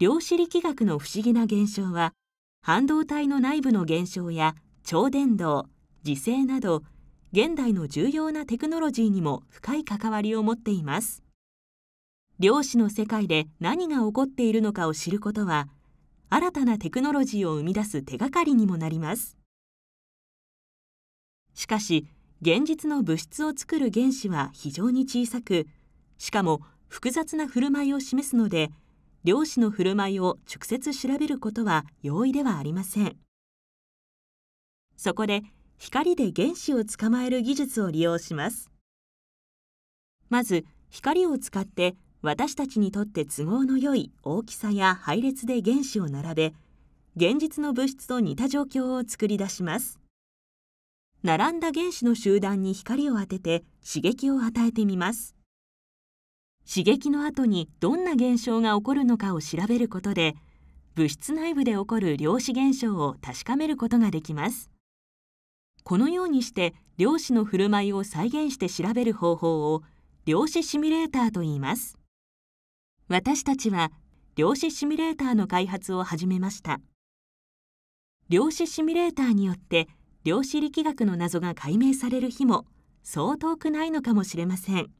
量子力学の不思議な現象は半導体の内部の現象や超伝導磁性など現代の重要なテクノロジーにも深い関わりを持っています量子の世界で何が起こっているのかを知ることは新たなテクノロジーを生み出す手がかりにもなりますしかし現実の物質を作る原子は非常に小さくしかも複雑な振る舞いを示すので漁師の振る舞いを直接調べることは容易ではありませんそこで光で原子を捕まえる技術を利用しますまず光を使って私たちにとって都合のよい大きさや配列で原子を並べ現実の物質と似た状況を作り出します並んだ原子の集団に光を当てて刺激を与えてみます刺激の後にどんな現象が起こるのかを調べることで物質内部で起こる量子現象を確かめることができます。このようにして量子の振る舞いを再現して調べる方法を量子シミュレーターと言います。私たちは量子シミュレーターの開発を始めました。量子シミュレーターによって量子力学の謎が解明される日もそう遠くないのかもしれません。